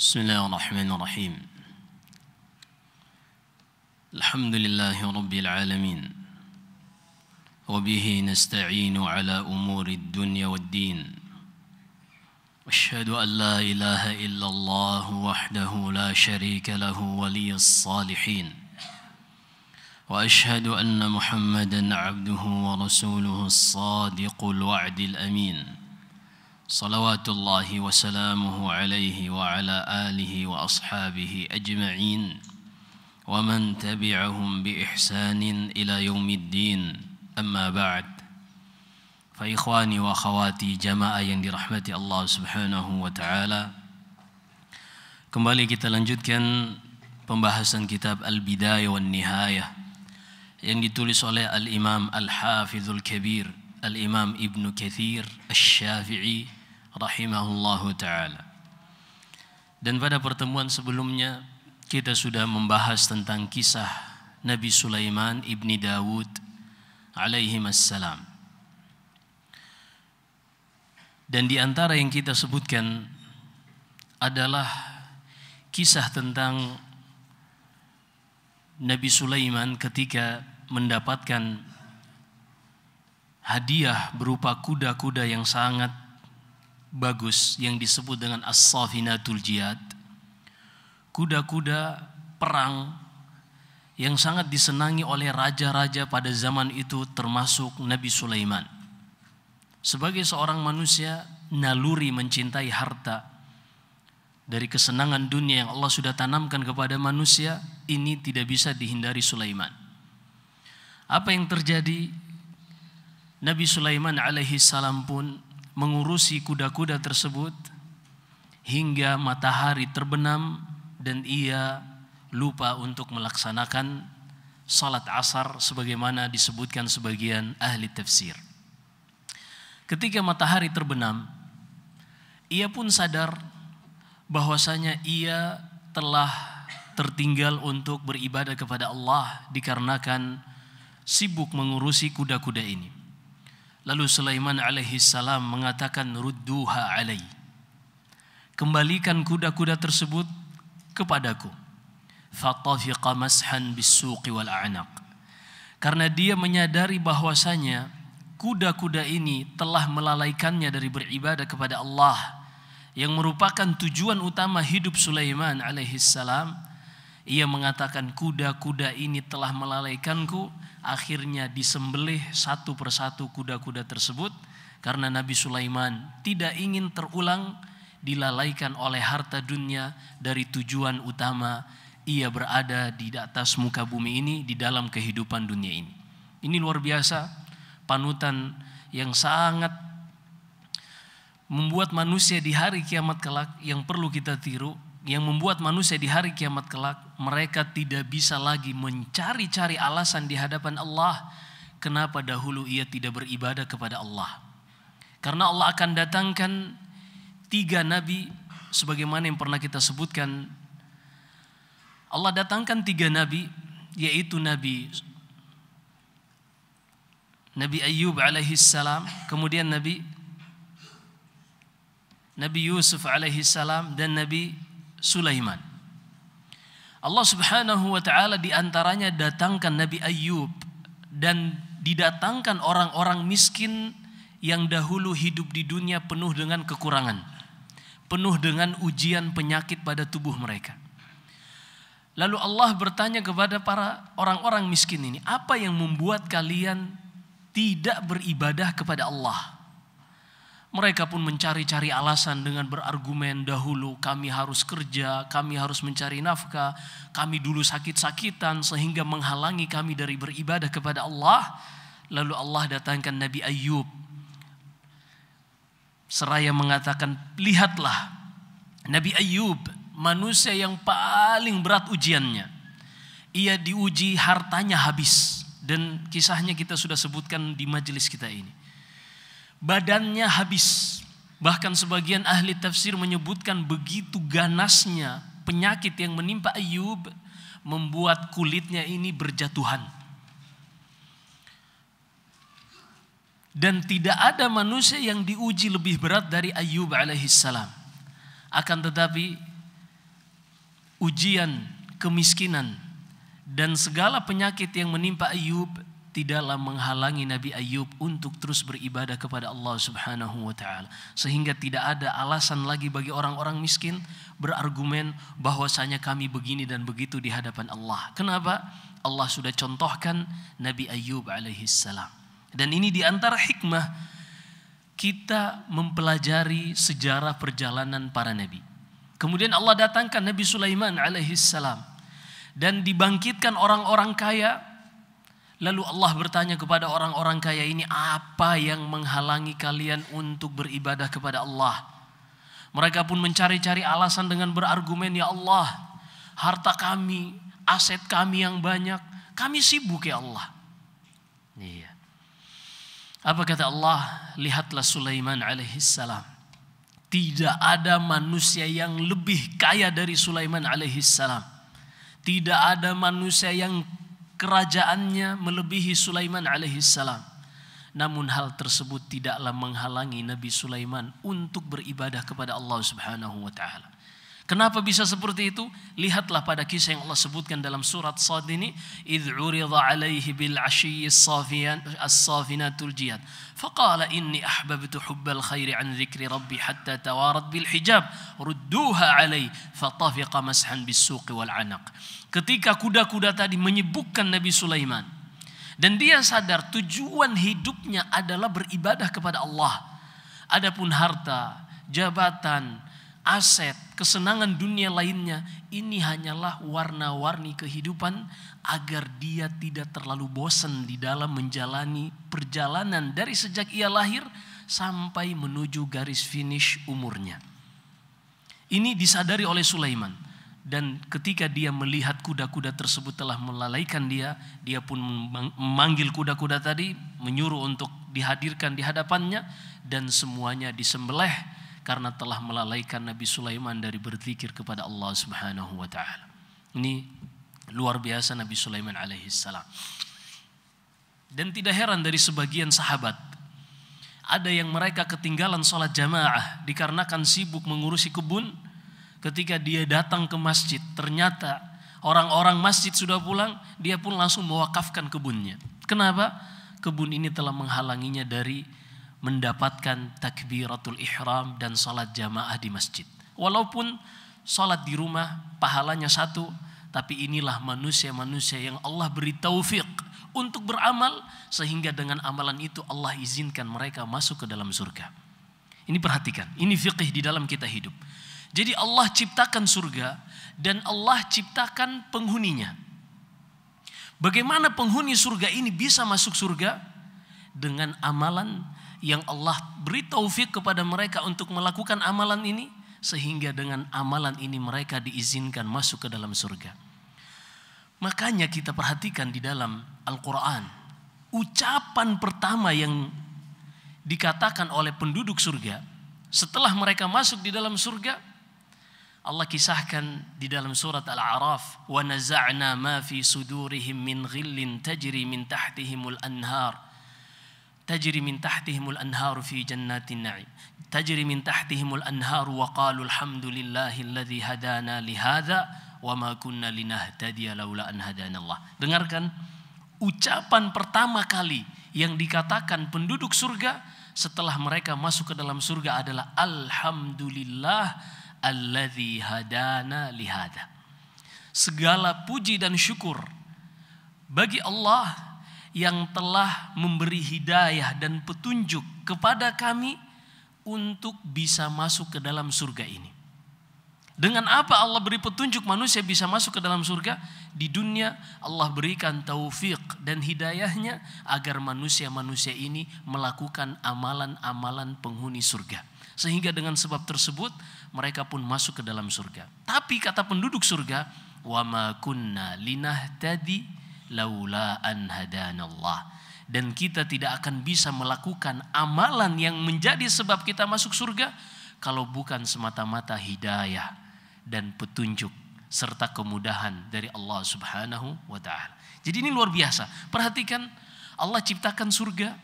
بسم الله الرحمن الرحيم الحمد لله رب العالمين وبه نستعين على أمور الدنيا والدين أشهد أن لا إله إلا الله وحده لا شريك له ولي الصالحين وأشهد أن محمدا عبده ورسوله الصادق الوعد الأمين صلوات الله وسلامه عليه وعلى آله وأصحابه أجمعين ومن تبعهم بإحسان إلى يوم الدين أما بعد فإخواني وأخواتي جماعة yang dirahmati Allah Subhanahu wa taala Kembali kita lanjutkan pembahasan kitab Al-Bidayah wan Nihayah yang ditulis oleh Al-Imam Al-Hafizul Kabir Al-Imam Ibn Kathir Al-Syafi'i rahimahullahu taala. Dan pada pertemuan sebelumnya kita sudah membahas tentang kisah Nabi Sulaiman ibni Dawud alaihi assalam. Dan di antara yang kita sebutkan adalah kisah tentang Nabi Sulaiman ketika mendapatkan hadiah berupa kuda-kuda yang sangat bagus yang disebut dengan as-safinatul jihad. Kuda-kuda perang yang sangat disenangi oleh raja-raja pada zaman itu termasuk Nabi Sulaiman. Sebagai seorang manusia naluri mencintai harta dari kesenangan dunia yang Allah sudah tanamkan kepada manusia ini tidak bisa dihindari Sulaiman. Apa yang terjadi? Nabi Sulaiman alaihi salam pun mengurusi kuda-kuda tersebut hingga matahari terbenam dan ia lupa untuk melaksanakan salat asar sebagaimana disebutkan sebagian ahli tafsir. Ketika matahari terbenam, ia pun sadar bahwasanya ia telah tertinggal untuk beribadah kepada Allah dikarenakan sibuk mengurusi kuda-kuda ini. Lalu Sulaiman alaihi salam mengatakan rudduha alai. Kembalikan kuda-kuda tersebut kepadaku. Fatafiqa mashan bisuqi wal a'naq. Karena dia menyadari bahwasanya kuda-kuda ini telah melalaikannya dari beribadah kepada Allah yang merupakan tujuan utama hidup Sulaiman alaihi salam. Ia mengatakan kuda-kuda ini telah melalaikanku akhirnya disembelih satu persatu kuda-kuda tersebut karena Nabi Sulaiman tidak ingin terulang dilalaikan oleh harta dunia dari tujuan utama ia berada di atas muka bumi ini di dalam kehidupan dunia ini. Ini luar biasa panutan yang sangat membuat manusia di hari kiamat kelak yang perlu kita tiru yang membuat manusia di hari kiamat kelak mereka tidak bisa lagi mencari-cari alasan di hadapan Allah kenapa dahulu ia tidak beribadah kepada Allah. Karena Allah akan datangkan tiga nabi sebagaimana yang pernah kita sebutkan. Allah datangkan tiga nabi yaitu nabi Nabi Ayyub alaihi salam, kemudian nabi Nabi Yusuf alaihi salam dan nabi Sulaiman. Allah Subhanahu wa taala di antaranya datangkan Nabi Ayub dan didatangkan orang-orang miskin yang dahulu hidup di dunia penuh dengan kekurangan, penuh dengan ujian penyakit pada tubuh mereka. Lalu Allah bertanya kepada para orang-orang miskin ini, apa yang membuat kalian tidak beribadah kepada Allah? Mereka pun mencari-cari alasan dengan berargumen dahulu kami harus kerja, kami harus mencari nafkah, kami dulu sakit-sakitan sehingga menghalangi kami dari beribadah kepada Allah. Lalu Allah datangkan Nabi Ayub. Seraya mengatakan, lihatlah Nabi Ayub manusia yang paling berat ujiannya. Ia diuji hartanya habis. Dan kisahnya kita sudah sebutkan di majelis kita ini badannya habis. Bahkan sebagian ahli tafsir menyebutkan begitu ganasnya penyakit yang menimpa Ayub membuat kulitnya ini berjatuhan. Dan tidak ada manusia yang diuji lebih berat dari Ayub alaihissalam. Akan tetapi ujian, kemiskinan, dan segala penyakit yang menimpa Ayub tidaklah menghalangi Nabi Ayub untuk terus beribadah kepada Allah Subhanahu wa taala sehingga tidak ada alasan lagi bagi orang-orang miskin berargumen bahwasanya kami begini dan begitu di hadapan Allah. Kenapa? Allah sudah contohkan Nabi Ayub salam Dan ini di antara hikmah kita mempelajari sejarah perjalanan para nabi. Kemudian Allah datangkan Nabi Sulaiman salam dan dibangkitkan orang-orang kaya Lalu Allah bertanya kepada orang-orang kaya ini, "Apa yang menghalangi kalian untuk beribadah kepada Allah?" Mereka pun mencari-cari alasan dengan berargumen, "Ya Allah, harta kami, aset kami yang banyak, kami sibuk ya Allah." Iya. Apa kata Allah? Lihatlah Sulaiman alaihissalam. Tidak ada manusia yang lebih kaya dari Sulaiman alaihissalam. Tidak ada manusia yang kerajaannya melebihi Sulaiman alaihissalam. Namun hal tersebut tidaklah menghalangi Nabi Sulaiman untuk beribadah kepada Allah Subhanahu wa taala. Kenapa bisa seperti itu? Lihatlah pada kisah yang Allah sebutkan dalam surat Sad ini, "Idz 'alaihi bil 'ashiyyi as-safinatul jihad." Faqala inni ahbabtu hubbal khairi 'an dhikri rabbi hatta tawarat bil hijab, rudduha 'alai fatafiqa mashan bis suqi wal 'anaq. Ketika kuda-kuda tadi menyebutkan Nabi Sulaiman dan dia sadar tujuan hidupnya adalah beribadah kepada Allah. Adapun harta, jabatan, aset, kesenangan dunia lainnya, ini hanyalah warna-warni kehidupan agar dia tidak terlalu bosan di dalam menjalani perjalanan dari sejak ia lahir sampai menuju garis finish umurnya. Ini disadari oleh Sulaiman dan ketika dia melihat kuda-kuda tersebut telah melalaikan dia, dia pun memanggil kuda-kuda tadi, menyuruh untuk dihadirkan di hadapannya dan semuanya disembelih karena telah melalaikan Nabi Sulaiman dari berzikir kepada Allah Subhanahu wa taala. Ini luar biasa Nabi Sulaiman alaihissalam. Dan tidak heran dari sebagian sahabat ada yang mereka ketinggalan sholat jamaah dikarenakan sibuk mengurusi kebun. Ketika dia datang ke masjid, ternyata orang-orang masjid sudah pulang, dia pun langsung mewakafkan kebunnya. Kenapa? Kebun ini telah menghalanginya dari mendapatkan takbiratul ihram dan salat jamaah di masjid. Walaupun salat di rumah pahalanya satu, tapi inilah manusia-manusia yang Allah beri taufik untuk beramal sehingga dengan amalan itu Allah izinkan mereka masuk ke dalam surga. Ini perhatikan, ini fikih di dalam kita hidup. Jadi Allah ciptakan surga dan Allah ciptakan penghuninya. Bagaimana penghuni surga ini bisa masuk surga? Dengan amalan yang Allah beri taufik kepada mereka untuk melakukan amalan ini sehingga dengan amalan ini mereka diizinkan masuk ke dalam surga. Makanya kita perhatikan di dalam Al-Qur'an ucapan pertama yang dikatakan oleh penduduk surga setelah mereka masuk di dalam surga Allah kisahkan di dalam surat Al-A'raf wa naza'na ma fi sudurihim min ghillin tajri min tahtihimul anhar تجري min تحتهم الأنهار fi جنات النعيم تجري min تحتهم الأنهار wa الحمد لله الذي هدانا لهذا وما كنا لنهتدي لولا أن هدانا الله dengarkan ucapan pertama kali yang dikatakan penduduk surga setelah mereka masuk ke dalam surga adalah alhamdulillah alladzi hadana lihada segala puji dan syukur bagi Allah yang telah memberi hidayah dan petunjuk kepada kami untuk bisa masuk ke dalam surga ini. Dengan apa Allah beri petunjuk manusia bisa masuk ke dalam surga? Di dunia Allah berikan taufik dan hidayahnya agar manusia-manusia ini melakukan amalan-amalan penghuni surga. Sehingga dengan sebab tersebut mereka pun masuk ke dalam surga. Tapi kata penduduk surga, وَمَا كُنَّا لِنَهْتَدِي laula an hadanallah dan kita tidak akan bisa melakukan amalan yang menjadi sebab kita masuk surga kalau bukan semata-mata hidayah dan petunjuk serta kemudahan dari Allah Subhanahu wa taala. Jadi ini luar biasa. Perhatikan Allah ciptakan surga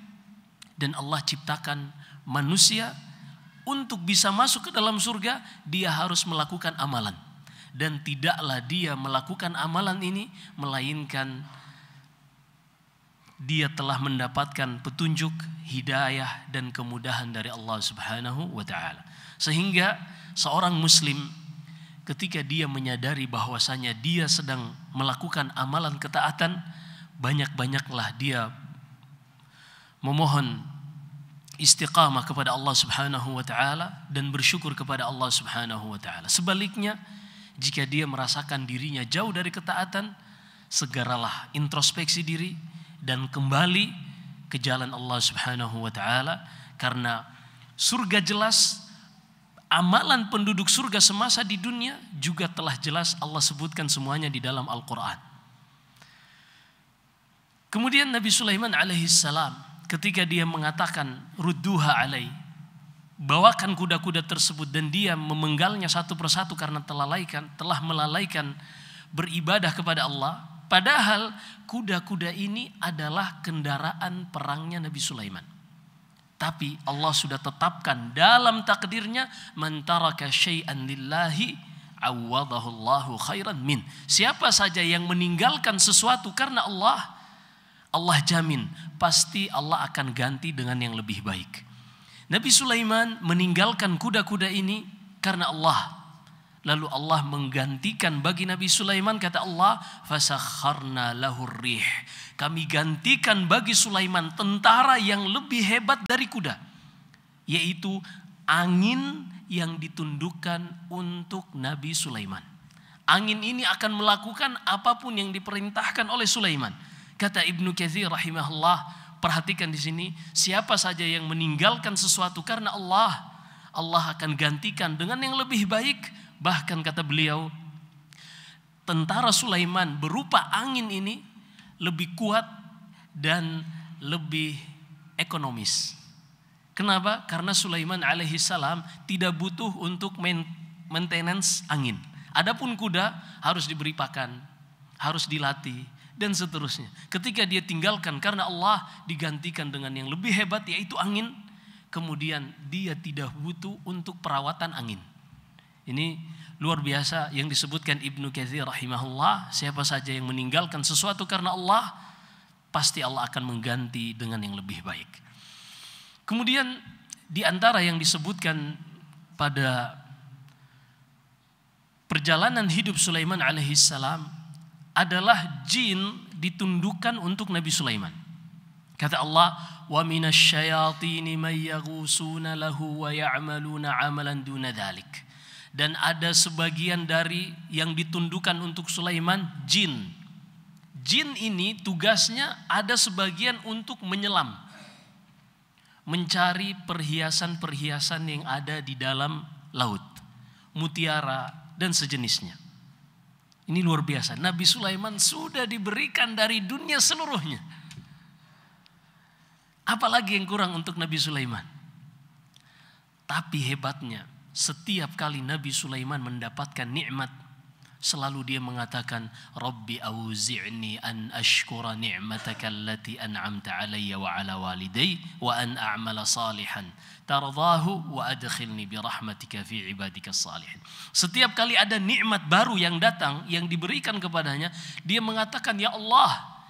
dan Allah ciptakan manusia untuk bisa masuk ke dalam surga dia harus melakukan amalan dan tidaklah dia melakukan amalan ini melainkan dia telah mendapatkan petunjuk, hidayah dan kemudahan dari Allah Subhanahu wa taala. Sehingga seorang muslim ketika dia menyadari bahwasanya dia sedang melakukan amalan ketaatan, banyak-banyaklah dia memohon istiqamah kepada Allah Subhanahu wa taala dan bersyukur kepada Allah Subhanahu wa taala. Sebaliknya, jika dia merasakan dirinya jauh dari ketaatan, segeralah introspeksi diri dan kembali ke jalan Allah Subhanahu wa taala karena surga jelas amalan penduduk surga semasa di dunia juga telah jelas Allah sebutkan semuanya di dalam Al-Qur'an. Kemudian Nabi Sulaiman alaihissalam ketika dia mengatakan rudduha alaih bawakan kuda-kuda tersebut dan dia memenggalnya satu persatu karena telalaikan, telah melalaikan beribadah kepada Allah. Padahal kuda-kuda ini adalah kendaraan perangnya Nabi Sulaiman. Tapi Allah sudah tetapkan dalam takdirnya mentaraka syai'an lillahi awadahullahu khairan min. Siapa saja yang meninggalkan sesuatu karena Allah, Allah jamin pasti Allah akan ganti dengan yang lebih baik. Nabi Sulaiman meninggalkan kuda-kuda ini karena Allah. Lalu Allah menggantikan bagi Nabi Sulaiman kata Allah, "Fasakharna lahur rih." Kami gantikan bagi Sulaiman tentara yang lebih hebat dari kuda, yaitu angin yang ditundukkan untuk Nabi Sulaiman. Angin ini akan melakukan apapun yang diperintahkan oleh Sulaiman. Kata Ibnu Katsir rahimahullah, perhatikan di sini, siapa saja yang meninggalkan sesuatu karena Allah, Allah akan gantikan dengan yang lebih baik. Bahkan kata beliau, tentara Sulaiman berupa angin ini lebih kuat dan lebih ekonomis. Kenapa? Karena Sulaiman alaihi salam tidak butuh untuk maintenance angin. Adapun kuda harus diberi pakan, harus dilatih, dan seterusnya. Ketika dia tinggalkan karena Allah digantikan dengan yang lebih hebat yaitu angin, kemudian dia tidak butuh untuk perawatan angin. Ini luar biasa yang disebutkan Ibnu Katsir rahimahullah, siapa saja yang meninggalkan sesuatu karena Allah, pasti Allah akan mengganti dengan yang lebih baik. Kemudian di antara yang disebutkan pada perjalanan hidup Sulaiman alaihissalam adalah jin ditundukkan untuk Nabi Sulaiman. Kata Allah, "Wa minasyayatini may yaghusuna lahu wa ya'maluna 'amalan duna dhalik." Dan ada sebagian dari yang ditundukkan untuk Sulaiman jin. Jin ini tugasnya ada sebagian untuk menyelam. Mencari perhiasan-perhiasan yang ada di dalam laut. Mutiara dan sejenisnya. Ini luar biasa. Nabi Sulaiman sudah diberikan dari dunia seluruhnya. Apalagi yang kurang untuk Nabi Sulaiman. Tapi hebatnya, setiap kali Nabi Sulaiman mendapatkan nikmat Selalu dia mengatakan, Rabbi auzi'ni an ashkura ni'mataka allati an'amta alayya wa ala waliday wa an a'mala salihan. tarzahu wa adkhilni birahmatika fi ibadika salihin. Setiap kali ada nikmat baru yang datang, yang diberikan kepadanya, dia mengatakan, Ya Allah,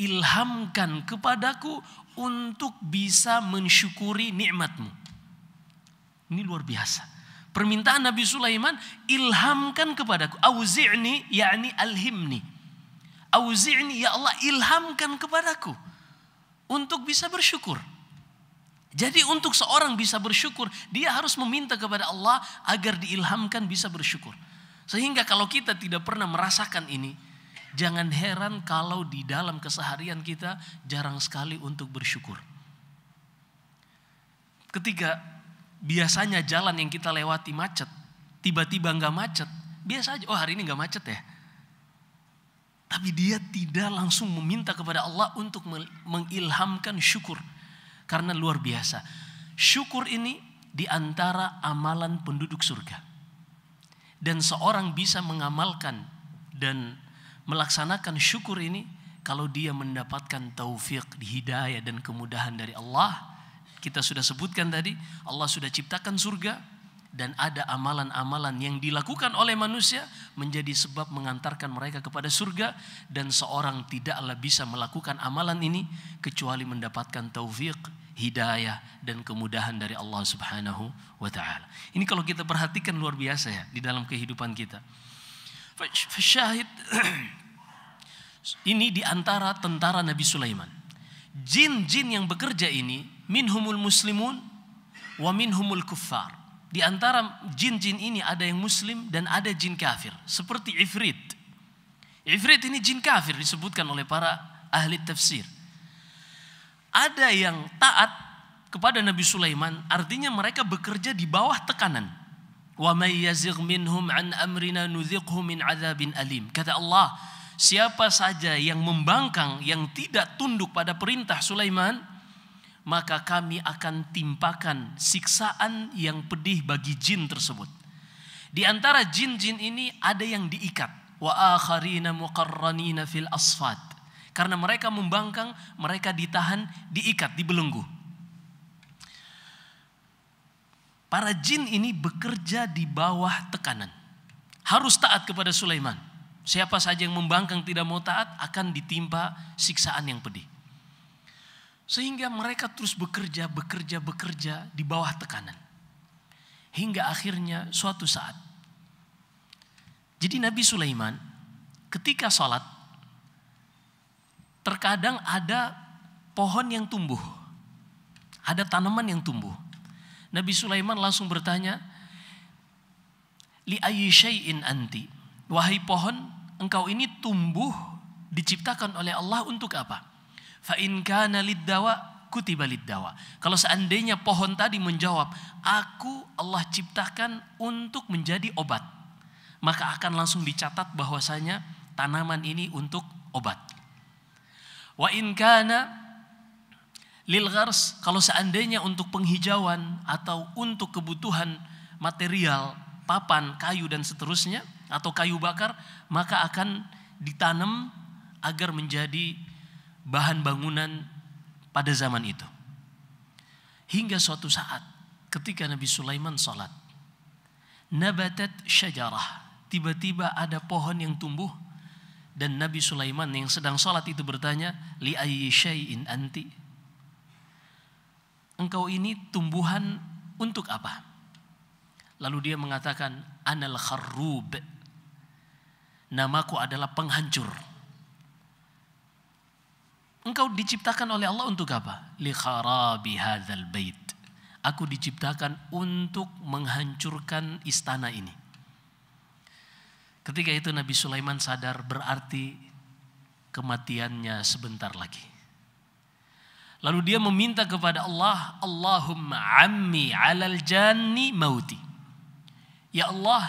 ilhamkan kepadaku untuk bisa mensyukuri nikmatmu. Ini luar biasa. Permintaan Nabi Sulaiman, ilhamkan kepadaku. Auzi'ni, yakni alhimni. Auzi'ni, ya Allah, ilhamkan kepadaku. Untuk bisa bersyukur. Jadi untuk seorang bisa bersyukur, dia harus meminta kepada Allah agar diilhamkan bisa bersyukur. Sehingga kalau kita tidak pernah merasakan ini, jangan heran kalau di dalam keseharian kita jarang sekali untuk bersyukur. Ketiga, biasanya jalan yang kita lewati macet, tiba-tiba nggak macet, biasa aja, oh hari ini nggak macet ya. Tapi dia tidak langsung meminta kepada Allah untuk mengilhamkan syukur. Karena luar biasa. Syukur ini diantara amalan penduduk surga. Dan seorang bisa mengamalkan dan melaksanakan syukur ini kalau dia mendapatkan taufik, hidayah dan kemudahan dari Allah kita sudah sebutkan tadi, Allah sudah ciptakan surga dan ada amalan-amalan yang dilakukan oleh manusia menjadi sebab mengantarkan mereka kepada surga dan seorang tidaklah bisa melakukan amalan ini kecuali mendapatkan taufik, hidayah dan kemudahan dari Allah Subhanahu wa taala. Ini kalau kita perhatikan luar biasa ya di dalam kehidupan kita. Syahid ini diantara tentara Nabi Sulaiman. Jin-jin yang bekerja ini minhumul muslimun wa minhumul kuffar. Di antara jin-jin ini ada yang muslim dan ada jin kafir. Seperti Ifrit. Ifrit ini jin kafir disebutkan oleh para ahli tafsir. Ada yang taat kepada Nabi Sulaiman, artinya mereka bekerja di bawah tekanan. Wa may yazigh minhum an amrina nudziqhu min adzabin alim. Kata Allah, siapa saja yang membangkang, yang tidak tunduk pada perintah Sulaiman, maka kami akan timpakan siksaan yang pedih bagi jin tersebut. Di antara jin-jin ini ada yang diikat. Wa akharina muqarranina fil asfad. Karena mereka membangkang, mereka ditahan, diikat, dibelenggu. Para jin ini bekerja di bawah tekanan. Harus taat kepada Sulaiman. Siapa saja yang membangkang tidak mau taat akan ditimpa siksaan yang pedih. Sehingga mereka terus bekerja, bekerja, bekerja di bawah tekanan. Hingga akhirnya suatu saat. Jadi Nabi Sulaiman ketika sholat terkadang ada pohon yang tumbuh. Ada tanaman yang tumbuh. Nabi Sulaiman langsung bertanya, Li ayyishayin anti? Wahai pohon, engkau ini tumbuh diciptakan oleh Allah untuk apa? Fa in kana kuti kutiba dawa. Kalau seandainya pohon tadi menjawab, aku Allah ciptakan untuk menjadi obat. Maka akan langsung dicatat bahwasanya tanaman ini untuk obat. Wa in lil gars, kalau seandainya untuk penghijauan atau untuk kebutuhan material papan kayu dan seterusnya atau kayu bakar maka akan ditanam agar menjadi bahan bangunan pada zaman itu. Hingga suatu saat ketika Nabi Sulaiman salat. Nabatat syajarah. Tiba-tiba ada pohon yang tumbuh dan Nabi Sulaiman yang sedang salat itu bertanya, "Li ayyi syai'in anti?" Engkau ini tumbuhan untuk apa? Lalu dia mengatakan, "Anal kharrub." Namaku adalah penghancur. Engkau diciptakan oleh Allah untuk apa? kharabi hadzal bait. Aku diciptakan untuk menghancurkan istana ini. Ketika itu Nabi Sulaiman sadar berarti kematiannya sebentar lagi. Lalu dia meminta kepada Allah, Allahumma ammi alal jani mauti. Ya Allah,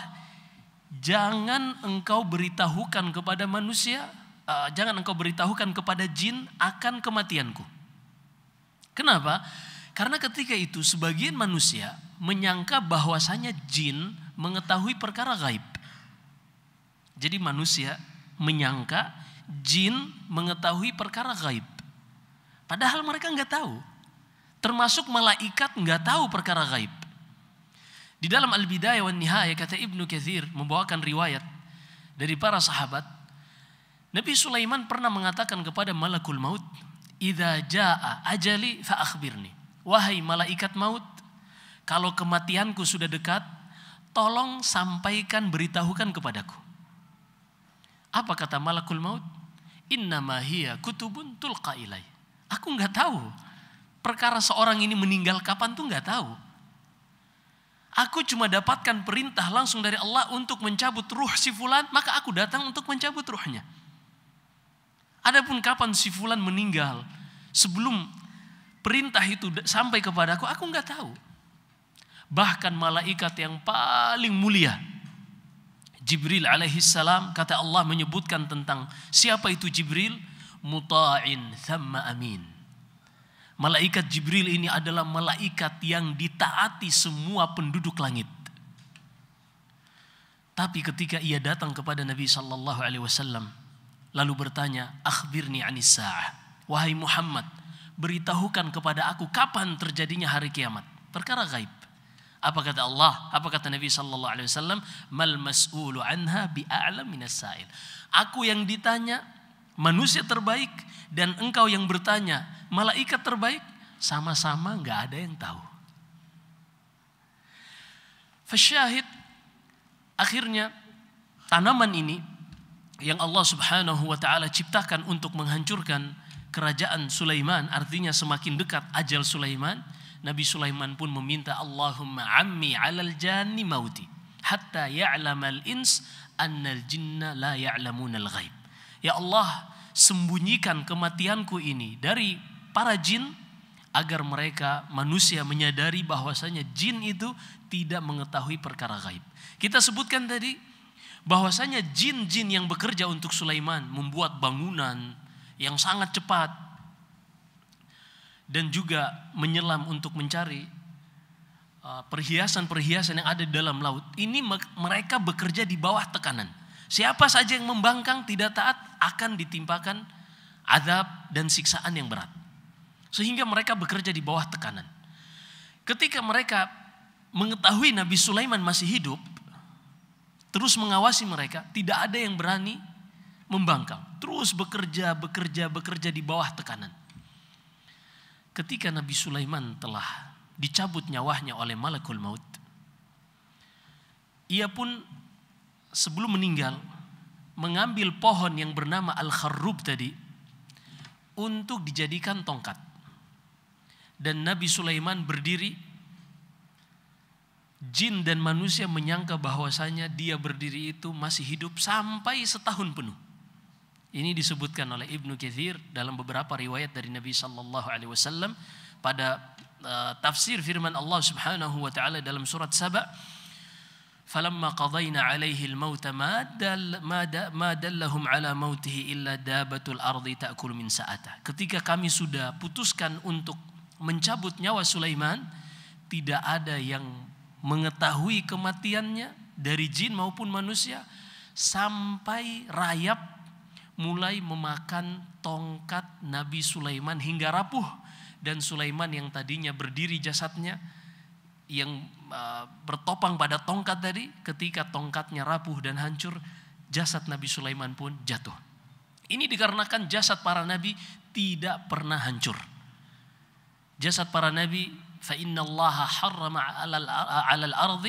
jangan engkau beritahukan kepada manusia Eh, jangan engkau beritahukan kepada jin akan kematianku. Kenapa? Karena ketika itu sebagian manusia menyangka bahwasanya jin mengetahui perkara gaib. Jadi manusia menyangka jin mengetahui perkara gaib. Padahal mereka nggak tahu. Termasuk malaikat nggak tahu perkara gaib. Di dalam Al-Bidayah wa Nihayah kata Ibnu Kathir membawakan riwayat dari para sahabat Nabi Sulaiman pernah mengatakan kepada malakul maut, "Idza jaa ajali fa akhbirni." Wahai malaikat maut, kalau kematianku sudah dekat, tolong sampaikan beritahukan kepadaku. Apa kata malakul maut? Innama hiya kutubun tulqa ilai. Aku nggak tahu. Perkara seorang ini meninggal kapan tuh nggak tahu. Aku cuma dapatkan perintah langsung dari Allah untuk mencabut ruh si fulan, maka aku datang untuk mencabut ruhnya. Adapun kapan si fulan meninggal, sebelum perintah itu sampai kepadaku, aku nggak tahu. Bahkan malaikat yang paling mulia, Jibril alaihi salam, kata Allah menyebutkan tentang siapa itu Jibril, muta'in thamma amin. Malaikat Jibril ini adalah malaikat yang ditaati semua penduduk langit. Tapi ketika ia datang kepada Nabi Shallallahu Alaihi Wasallam, lalu bertanya, "Akhbirni anis Wahai Muhammad, beritahukan kepada aku kapan terjadinya hari kiamat. Perkara gaib. Apa kata Allah? Apa kata Nabi sallallahu alaihi wasallam? "Mal mas'ulu anha bi'a'lam minas sa'il." Aku yang ditanya, manusia terbaik dan engkau yang bertanya, malaikat terbaik, sama-sama nggak ada yang tahu. Fasyahid akhirnya tanaman ini yang Allah Subhanahu wa taala ciptakan untuk menghancurkan kerajaan Sulaiman, artinya semakin dekat ajal Sulaiman, Nabi Sulaiman pun meminta Allahumma ammi 'alal janni mauti hatta al ins annal jinna la yalamun al ghaib. Ya Allah, sembunyikan kematianku ini dari para jin agar mereka manusia menyadari bahwasanya jin itu tidak mengetahui perkara gaib. Kita sebutkan tadi bahwasanya jin-jin yang bekerja untuk Sulaiman membuat bangunan yang sangat cepat dan juga menyelam untuk mencari uh, perhiasan-perhiasan yang ada di dalam laut. Ini mereka bekerja di bawah tekanan. Siapa saja yang membangkang tidak taat akan ditimpakan azab dan siksaan yang berat. Sehingga mereka bekerja di bawah tekanan. Ketika mereka mengetahui Nabi Sulaiman masih hidup, terus mengawasi mereka, tidak ada yang berani membangkang. Terus bekerja, bekerja, bekerja di bawah tekanan. Ketika Nabi Sulaiman telah dicabut nyawanya oleh malakul maut, ia pun sebelum meninggal mengambil pohon yang bernama Al-Kharrub tadi untuk dijadikan tongkat. Dan Nabi Sulaiman berdiri jin dan manusia menyangka bahwasanya dia berdiri itu masih hidup sampai setahun penuh. Ini disebutkan oleh Ibnu Kathir dalam beberapa riwayat dari Nabi Shallallahu Alaihi Wasallam pada uh, tafsir firman Allah Subhanahu Wa Taala dalam surat Sabah, فلما قضينا عليه الموت ما دل ما دل ما دلهم على موته إلا دابة الأرض Ketika kami sudah putuskan untuk mencabut nyawa Sulaiman, tidak ada yang mengetahui kematiannya dari jin maupun manusia sampai rayap mulai memakan tongkat Nabi Sulaiman hingga rapuh dan Sulaiman yang tadinya berdiri jasadnya yang e, bertopang pada tongkat tadi ketika tongkatnya rapuh dan hancur jasad Nabi Sulaiman pun jatuh. Ini dikarenakan jasad para nabi tidak pernah hancur. Jasad para nabi فإن الله حرم على الأرض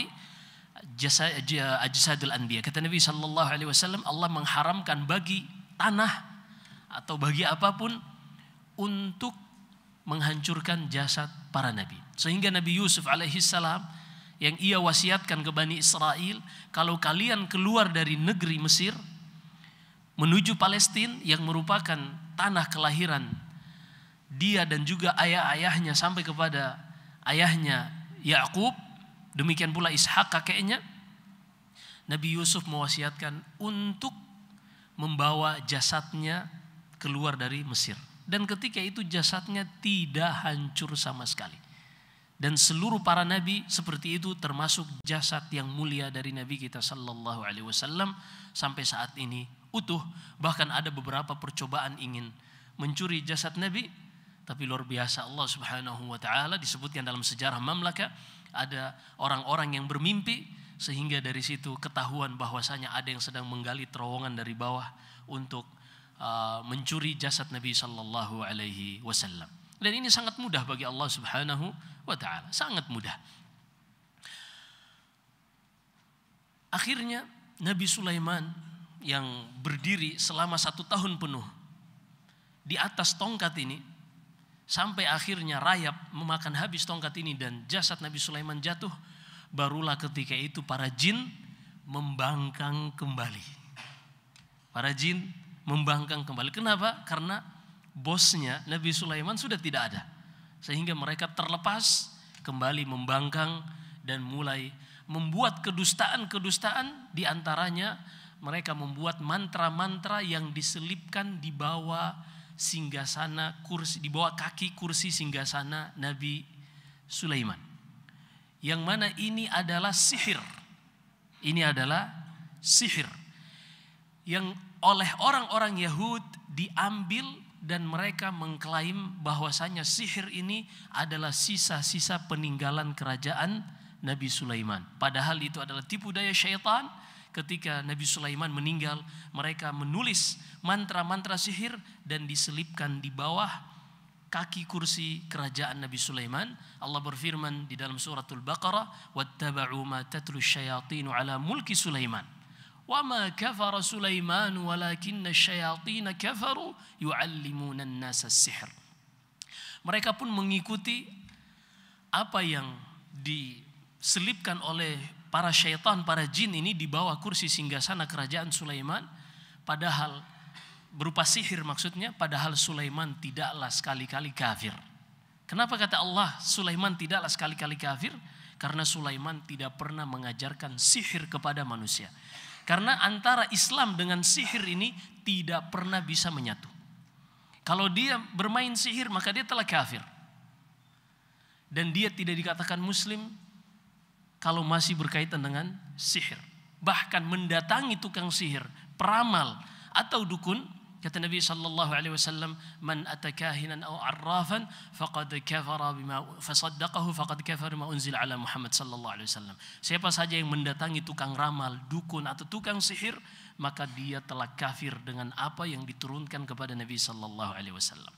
ajsadul anbiya. Kata Nabi Shallallahu Alaihi Wasallam, Allah mengharamkan bagi tanah atau bagi apapun untuk menghancurkan jasad para nabi. Sehingga Nabi Yusuf alaihissalam yang ia wasiatkan ke Bani Israel, kalau kalian keluar dari negeri Mesir menuju Palestina yang merupakan tanah kelahiran dia dan juga ayah-ayahnya sampai kepada ayahnya Yakub, demikian pula Ishak kakeknya, Nabi Yusuf mewasiatkan untuk membawa jasadnya keluar dari Mesir. Dan ketika itu jasadnya tidak hancur sama sekali. Dan seluruh para nabi seperti itu termasuk jasad yang mulia dari nabi kita sallallahu alaihi wasallam sampai saat ini utuh. Bahkan ada beberapa percobaan ingin mencuri jasad nabi tapi luar biasa Allah Subhanahu wa taala disebutkan dalam sejarah Mamlaka ada orang-orang yang bermimpi sehingga dari situ ketahuan bahwasanya ada yang sedang menggali terowongan dari bawah untuk uh, mencuri jasad Nabi Shallallahu Alaihi Wasallam. Dan ini sangat mudah bagi Allah Subhanahu wa taala, sangat mudah. Akhirnya Nabi Sulaiman yang berdiri selama satu tahun penuh di atas tongkat ini Sampai akhirnya rayap memakan habis tongkat ini dan jasad Nabi Sulaiman jatuh. Barulah ketika itu para jin membangkang kembali. Para jin membangkang kembali. Kenapa? Karena bosnya Nabi Sulaiman sudah tidak ada. Sehingga mereka terlepas kembali membangkang dan mulai membuat kedustaan-kedustaan di antaranya mereka membuat mantra-mantra yang diselipkan di bawah singgasana kursi di bawah kaki kursi singgasana Nabi Sulaiman. Yang mana ini adalah sihir. Ini adalah sihir. Yang oleh orang-orang Yahud diambil dan mereka mengklaim bahwasanya sihir ini adalah sisa-sisa peninggalan kerajaan Nabi Sulaiman. Padahal itu adalah tipu daya syaitan ketika Nabi Sulaiman meninggal, mereka menulis mantra-mantra sihir dan diselipkan di bawah kaki kursi kerajaan Nabi Sulaiman. Allah berfirman di dalam suratul Baqarah, "Wattaba'u ma tatlu syayatinu ala mulki Sulaiman." Wa ma kafara Sulaiman walakinna syayatin kafaru yu'allimuna an Mereka pun mengikuti apa yang diselipkan oleh para syaitan, para jin ini dibawa kursi singgah sana kerajaan Sulaiman padahal berupa sihir maksudnya padahal Sulaiman tidaklah sekali-kali kafir. Kenapa kata Allah Sulaiman tidaklah sekali-kali kafir? Karena Sulaiman tidak pernah mengajarkan sihir kepada manusia. Karena antara Islam dengan sihir ini tidak pernah bisa menyatu. Kalau dia bermain sihir maka dia telah kafir. Dan dia tidak dikatakan muslim kalau masih berkaitan dengan sihir. Bahkan mendatangi tukang sihir, peramal atau dukun, kata Nabi sallallahu alaihi wasallam, "Man atakahinan aw arrafan faqad kafara bima fasaddaqahu faqad kafara bima unzila ala Muhammad sallallahu alaihi wasallam." Siapa saja yang mendatangi tukang ramal, dukun atau tukang sihir, maka dia telah kafir dengan apa yang diturunkan kepada Nabi sallallahu alaihi wasallam.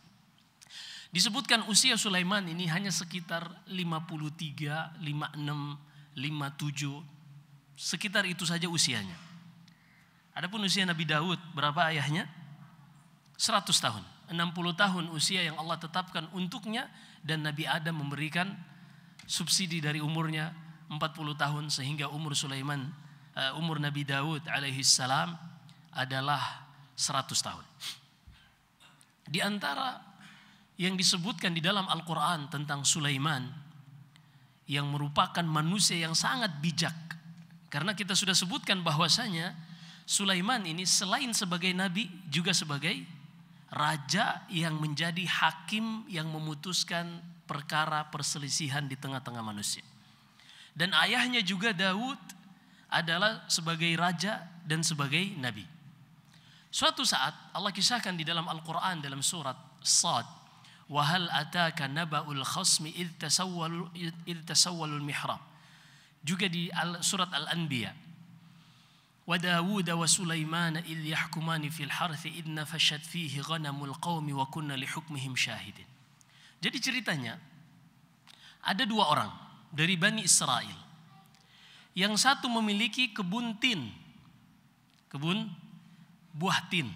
Disebutkan usia Sulaiman ini hanya sekitar 53, 56 lima tujuh sekitar itu saja usianya. Adapun usia Nabi Daud berapa ayahnya? 100 tahun. 60 tahun usia yang Allah tetapkan untuknya dan Nabi Adam memberikan subsidi dari umurnya 40 tahun sehingga umur Sulaiman eh, umur Nabi Daud alaihis salam adalah 100 tahun. Di antara yang disebutkan di dalam Al-Qur'an tentang Sulaiman yang merupakan manusia yang sangat bijak. Karena kita sudah sebutkan bahwasanya Sulaiman ini selain sebagai nabi juga sebagai raja yang menjadi hakim yang memutuskan perkara perselisihan di tengah-tengah manusia. Dan ayahnya juga Daud adalah sebagai raja dan sebagai nabi. Suatu saat Allah kisahkan di dalam Al-Qur'an dalam surat Sad Wahal ataka naba'ul khasmi id tasawwalul mihrab. Juga di surat Al-Anbiya. Wa Dawud wa Sulaiman id yahkumani fil harthi id nafashat fihi ghanamul qawmi wa kunna li hukmihim syahidin. Jadi ceritanya ada dua orang dari Bani Israel. Yang satu memiliki kebun tin. Kebun buah tin.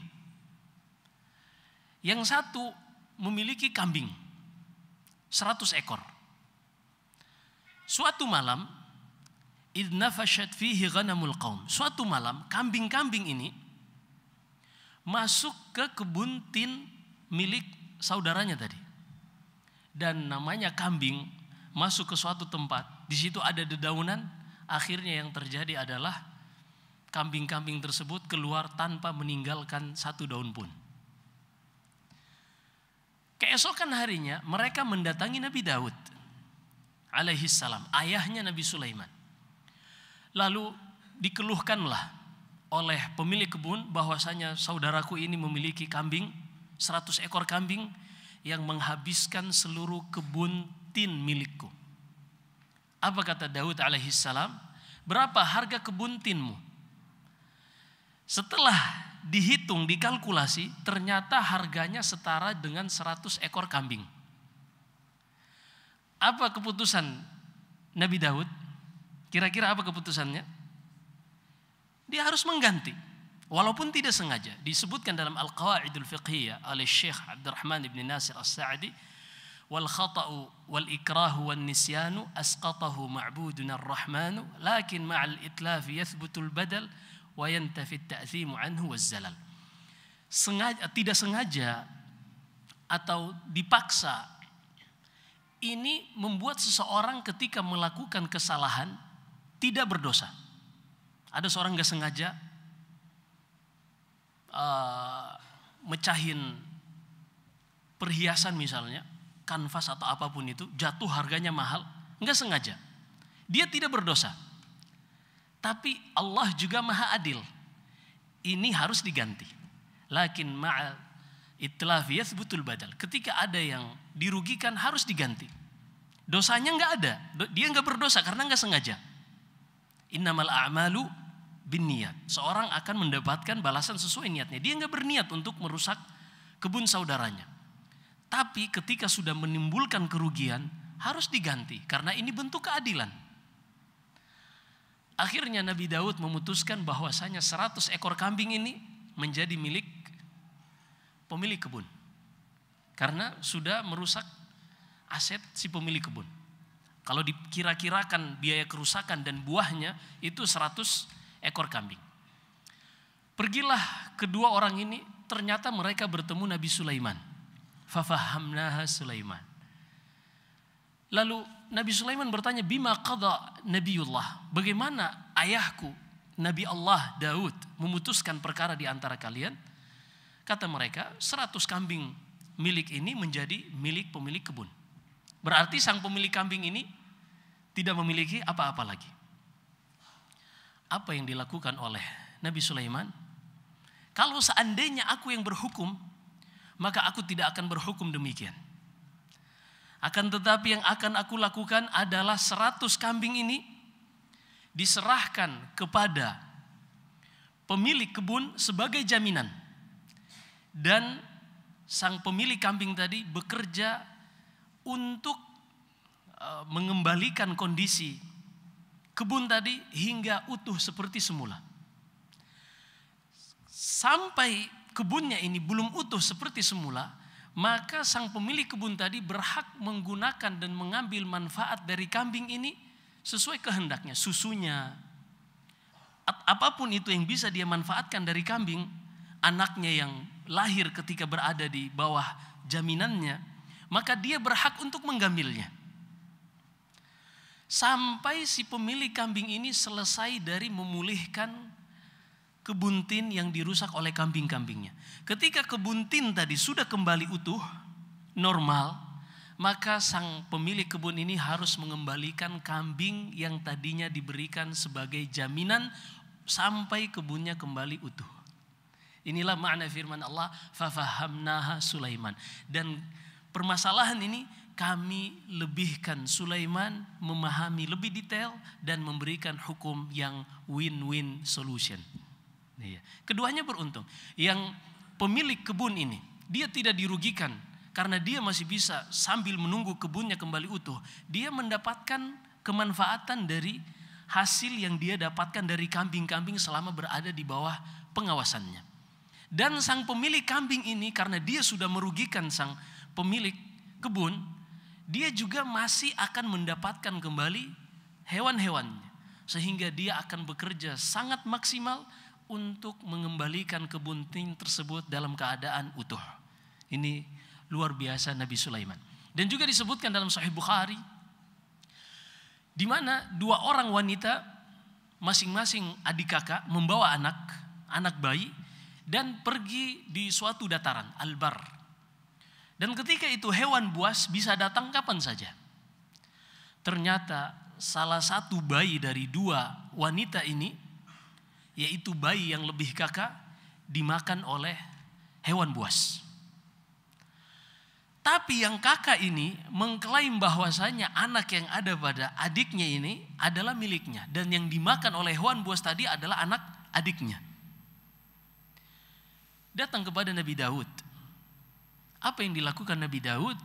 Yang satu memiliki kambing 100 ekor. Suatu malam idnafashat fihi ghanamul qaum. Suatu malam kambing-kambing ini masuk ke kebun tin milik saudaranya tadi. Dan namanya kambing masuk ke suatu tempat, di situ ada dedaunan, akhirnya yang terjadi adalah kambing-kambing tersebut keluar tanpa meninggalkan satu daun pun keesokan harinya mereka mendatangi Nabi Daud alaihi salam, ayahnya Nabi Sulaiman. Lalu dikeluhkanlah oleh pemilik kebun bahwasanya saudaraku ini memiliki kambing 100 ekor kambing yang menghabiskan seluruh kebun tin milikku. Apa kata Daud alaihi salam? Berapa harga kebun tinmu? Setelah dihitung, dikalkulasi, ternyata harganya setara dengan 100 ekor kambing. Apa keputusan Nabi Daud? Kira-kira apa keputusannya? Dia harus mengganti. Walaupun tidak sengaja. Disebutkan dalam Al-Qawaidul Fiqhiyah oleh Syekh Abdurrahman Ibn Nasir As-Sa'di. Wal khata'u wal ikrahu wal nisyanu asqatahu ma'budun ar-Rahmanu. Lakin ma'al itlafi yathbutul badal wayantafit ta'zimu anhu wazzalal. Sengaja, tidak sengaja atau dipaksa ini membuat seseorang ketika melakukan kesalahan tidak berdosa. Ada seorang nggak sengaja uh, mecahin perhiasan misalnya, kanvas atau apapun itu, jatuh harganya mahal, nggak sengaja. Dia tidak berdosa, tapi Allah juga maha adil. Ini harus diganti. Lakin ma'al itlaf betul badal. Ketika ada yang dirugikan harus diganti. Dosanya nggak ada. Dia nggak berdosa karena nggak sengaja. Innamal a'malu bin niat. Seorang akan mendapatkan balasan sesuai niatnya. Dia nggak berniat untuk merusak kebun saudaranya. Tapi ketika sudah menimbulkan kerugian harus diganti karena ini bentuk keadilan. Akhirnya Nabi Daud memutuskan bahwasanya 100 ekor kambing ini menjadi milik pemilik kebun. Karena sudah merusak aset si pemilik kebun. Kalau dikira-kirakan biaya kerusakan dan buahnya itu 100 ekor kambing. Pergilah kedua orang ini ternyata mereka bertemu Nabi Sulaiman. Fafahamnaha Sulaiman. Lalu Nabi Sulaiman bertanya, Bima qadha Nabiullah, bagaimana ayahku, Nabi Allah Daud, memutuskan perkara di antara kalian? Kata mereka, 100 kambing milik ini menjadi milik pemilik kebun. Berarti sang pemilik kambing ini tidak memiliki apa-apa lagi. Apa yang dilakukan oleh Nabi Sulaiman? Kalau seandainya aku yang berhukum, maka aku tidak akan berhukum demikian akan tetapi yang akan aku lakukan adalah seratus kambing ini diserahkan kepada pemilik kebun sebagai jaminan. Dan sang pemilik kambing tadi bekerja untuk e, mengembalikan kondisi kebun tadi hingga utuh seperti semula. Sampai kebunnya ini belum utuh seperti semula, maka sang pemilik kebun tadi berhak menggunakan dan mengambil manfaat dari kambing ini sesuai kehendaknya, susunya. Apapun itu yang bisa dia manfaatkan dari kambing, anaknya yang lahir ketika berada di bawah jaminannya, maka dia berhak untuk mengambilnya. Sampai si pemilik kambing ini selesai dari memulihkan kebun tin yang dirusak oleh kambing-kambingnya. Ketika kebun tin tadi sudah kembali utuh, normal, maka sang pemilik kebun ini harus mengembalikan kambing yang tadinya diberikan sebagai jaminan sampai kebunnya kembali utuh. Inilah makna firman Allah, fafahamnaha Sulaiman. Dan permasalahan ini kami lebihkan Sulaiman memahami lebih detail dan memberikan hukum yang win-win solution. Iya. Keduanya beruntung. Yang pemilik kebun ini, dia tidak dirugikan karena dia masih bisa sambil menunggu kebunnya kembali utuh, dia mendapatkan kemanfaatan dari hasil yang dia dapatkan dari kambing-kambing selama berada di bawah pengawasannya. Dan sang pemilik kambing ini karena dia sudah merugikan sang pemilik kebun, dia juga masih akan mendapatkan kembali hewan-hewannya. Sehingga dia akan bekerja sangat maksimal untuk mengembalikan kebun ting tersebut dalam keadaan utuh. Ini luar biasa Nabi Sulaiman. Dan juga disebutkan dalam Sahih Bukhari di mana dua orang wanita masing-masing adik kakak membawa anak, anak bayi dan pergi di suatu dataran Albar. Dan ketika itu hewan buas bisa datang kapan saja. Ternyata salah satu bayi dari dua wanita ini yaitu bayi yang lebih kakak dimakan oleh hewan buas. Tapi yang kakak ini mengklaim bahwasanya anak yang ada pada adiknya ini adalah miliknya dan yang dimakan oleh hewan buas tadi adalah anak adiknya. Datang kepada Nabi Daud. Apa yang dilakukan Nabi Daud?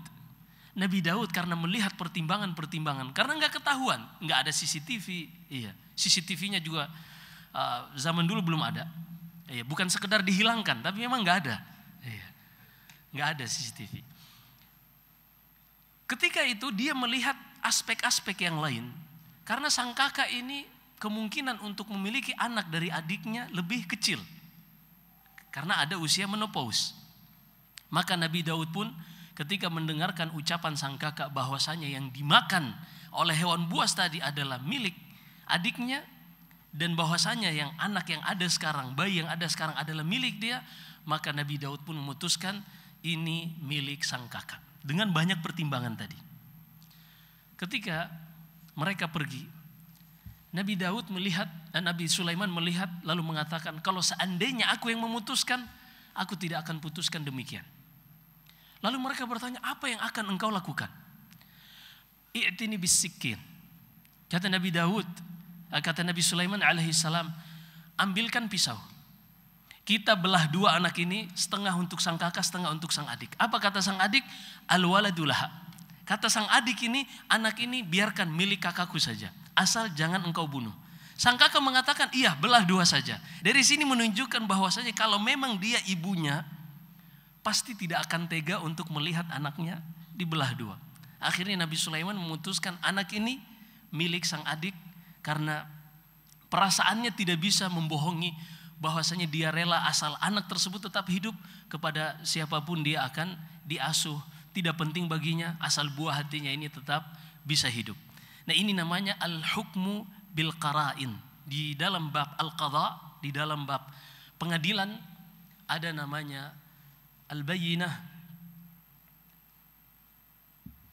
Nabi Daud karena melihat pertimbangan-pertimbangan karena nggak ketahuan, nggak ada CCTV, iya. CCTV-nya juga Eh, zaman dulu belum ada. Ya, bukan sekedar dihilangkan, tapi memang nggak ada. Ya, nggak ada CCTV. Ketika itu dia melihat aspek-aspek yang lain. Karena sang kakak ini kemungkinan untuk memiliki anak dari adiknya lebih kecil. Karena ada usia menopause. Maka Nabi Daud pun ketika mendengarkan ucapan sang kakak bahwasanya yang dimakan oleh hewan buas tadi adalah milik adiknya, dan bahwasanya yang anak yang ada sekarang, bayi yang ada sekarang adalah milik dia, maka Nabi Daud pun memutuskan ini milik sang kakak. Dengan banyak pertimbangan tadi. Ketika mereka pergi, Nabi Daud melihat dan eh, Nabi Sulaiman melihat lalu mengatakan, "Kalau seandainya aku yang memutuskan, aku tidak akan putuskan demikian." Lalu mereka bertanya, "Apa yang akan engkau lakukan?" I'tini bisikin. Kata Nabi Daud, Eh, kata Nabi Sulaiman alaihi salam, ambilkan pisau. Kita belah dua anak ini, setengah untuk sang kakak, setengah untuk sang adik. Apa kata sang adik? Alwaladulaha. Kata sang adik ini, anak ini biarkan milik kakakku saja. Asal jangan engkau bunuh. Sang kakak mengatakan, iya belah dua saja. Dari sini menunjukkan bahwasanya kalau memang dia ibunya, pasti tidak akan tega untuk melihat anaknya dibelah dua. Akhirnya Nabi Sulaiman memutuskan anak ini milik sang adik karena perasaannya tidak bisa membohongi bahwasanya dia rela asal anak tersebut tetap hidup kepada siapapun dia akan diasuh. Tidak penting baginya asal buah hatinya ini tetap bisa hidup. Nah ini namanya al-hukmu bil qara'in. Di dalam bab al-qadha, di dalam bab pengadilan ada namanya al-bayyinah.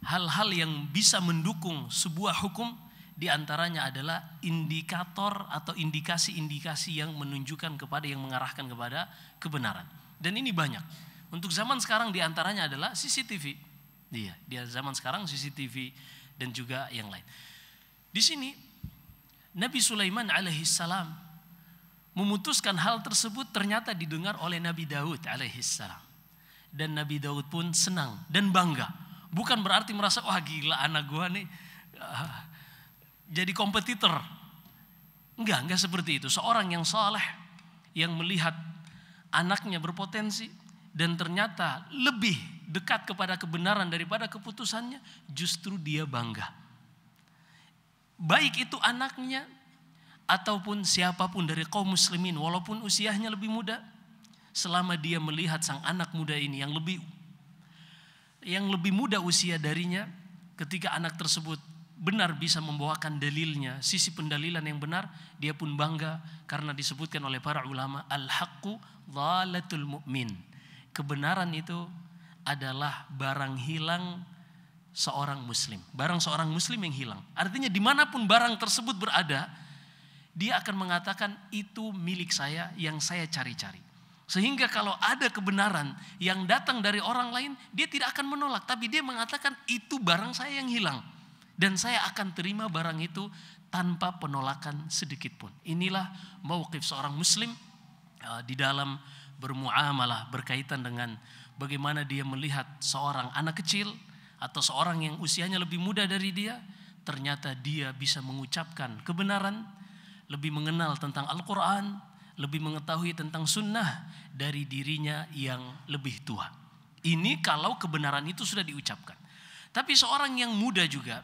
Hal-hal yang bisa mendukung sebuah hukum di antaranya adalah indikator atau indikasi-indikasi yang menunjukkan kepada yang mengarahkan kepada kebenaran. Dan ini banyak. Untuk zaman sekarang di antaranya adalah CCTV. Dia, dia zaman sekarang CCTV dan juga yang lain. Di sini Nabi Sulaiman alaihissalam memutuskan hal tersebut ternyata didengar oleh Nabi Daud alaihissalam. Dan Nabi Daud pun senang dan bangga. Bukan berarti merasa wah gila anak gua nih ah, jadi kompetitor. Enggak, enggak seperti itu. Seorang yang saleh yang melihat anaknya berpotensi dan ternyata lebih dekat kepada kebenaran daripada keputusannya, justru dia bangga. Baik itu anaknya ataupun siapapun dari kaum muslimin walaupun usianya lebih muda, selama dia melihat sang anak muda ini yang lebih yang lebih muda usia darinya ketika anak tersebut benar bisa membawakan dalilnya, sisi pendalilan yang benar, dia pun bangga karena disebutkan oleh para ulama al-haqqu dhalatul mu'min. Kebenaran itu adalah barang hilang seorang muslim. Barang seorang muslim yang hilang. Artinya dimanapun barang tersebut berada, dia akan mengatakan itu milik saya yang saya cari-cari. Sehingga kalau ada kebenaran yang datang dari orang lain, dia tidak akan menolak. Tapi dia mengatakan itu barang saya yang hilang. Dan saya akan terima barang itu tanpa penolakan sedikit pun. Inilah mauqif seorang muslim uh, di dalam bermuamalah berkaitan dengan bagaimana dia melihat seorang anak kecil atau seorang yang usianya lebih muda dari dia, ternyata dia bisa mengucapkan kebenaran, lebih mengenal tentang Al-Qur'an, lebih mengetahui tentang sunnah dari dirinya yang lebih tua. Ini kalau kebenaran itu sudah diucapkan. Tapi seorang yang muda juga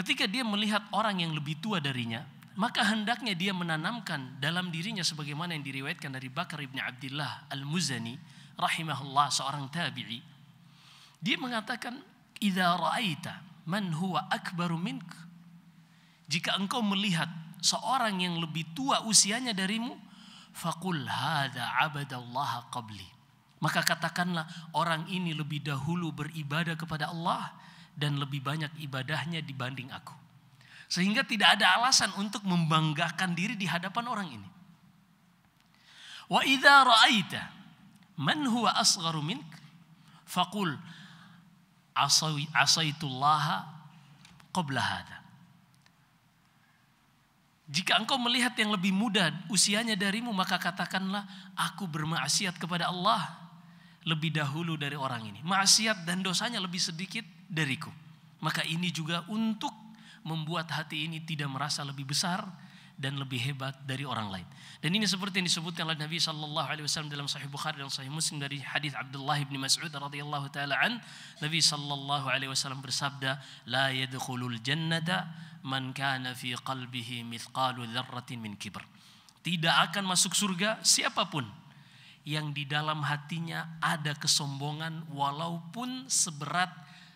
Ketika dia melihat orang yang lebih tua darinya, maka hendaknya dia menanamkan dalam dirinya sebagaimana yang diriwayatkan dari Bakar ibn Abdullah al-Muzani rahimahullah seorang tabi'i. Dia mengatakan, "Idza ra'aita man huwa akbaru mink" Jika engkau melihat seorang yang lebih tua usianya darimu, faqul hadza abadallaha qabli. Maka katakanlah orang ini lebih dahulu beribadah kepada Allah dan lebih banyak ibadahnya dibanding aku. Sehingga tidak ada alasan untuk membanggakan diri di hadapan orang ini. Wa idza ra'aita man huwa asgharu mink faqul asaitullaha qabla hadha. Jika engkau melihat yang lebih muda usianya darimu maka katakanlah aku bermaksiat kepada Allah lebih dahulu dari orang ini. Maksiat dan dosanya lebih sedikit dariku. Maka ini juga untuk membuat hati ini tidak merasa lebih besar dan lebih hebat dari orang lain. Dan ini seperti yang disebutkan oleh Nabi Shallallahu Alaihi Wasallam dalam Sahih Bukhari dan Sahih Muslim dari hadis Abdullah bin Mas'ud radhiyallahu taala an Nabi Shallallahu Alaihi Wasallam bersabda, لا يدخل الجنة man kana fi qalbihi mithqalu dzarratin min kibr. Tidak akan masuk surga siapapun yang di dalam hatinya ada kesombongan walaupun seberat